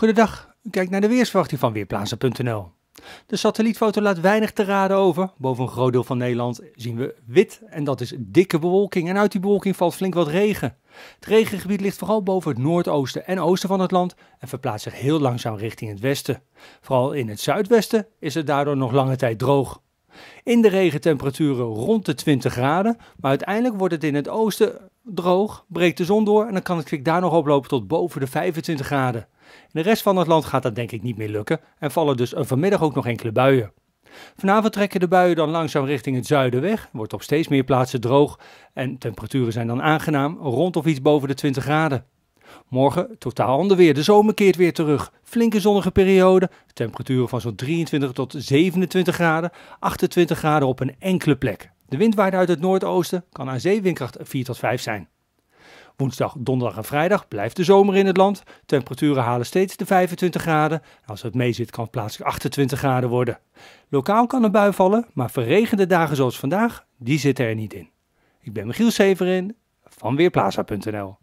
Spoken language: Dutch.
Goedendag, u kijkt naar de weersverwachting van Weerplaatsen.nl. De satellietfoto laat weinig te raden over. Boven een groot deel van Nederland zien we wit en dat is dikke bewolking. En uit die bewolking valt flink wat regen. Het regengebied ligt vooral boven het noordoosten en oosten van het land en verplaatst zich heel langzaam richting het westen. Vooral in het zuidwesten is het daardoor nog lange tijd droog. In de regen temperaturen rond de 20 graden, maar uiteindelijk wordt het in het oosten droog, breekt de zon door en dan kan het kwik daar nog oplopen tot boven de 25 graden. In de rest van het land gaat dat denk ik niet meer lukken en vallen dus vanmiddag ook nog enkele buien. Vanavond trekken de buien dan langzaam richting het zuiden weg, wordt op steeds meer plaatsen droog en temperaturen zijn dan aangenaam rond of iets boven de 20 graden. Morgen totaal ander weer, de zomer keert weer terug. Flinke zonnige periode, temperaturen van zo'n 23 tot 27 graden, 28 graden op een enkele plek. De wind waait uit het noordoosten, kan aan zeewindkracht 4 tot 5 zijn. Woensdag, donderdag en vrijdag blijft de zomer in het land. Temperaturen halen steeds de 25 graden. Als het meezit kan het plaatselijk 28 graden worden. Lokaal kan een bui vallen, maar verregende dagen zoals vandaag, die zitten er niet in. Ik ben Michiel Severin van Weerplaza.nl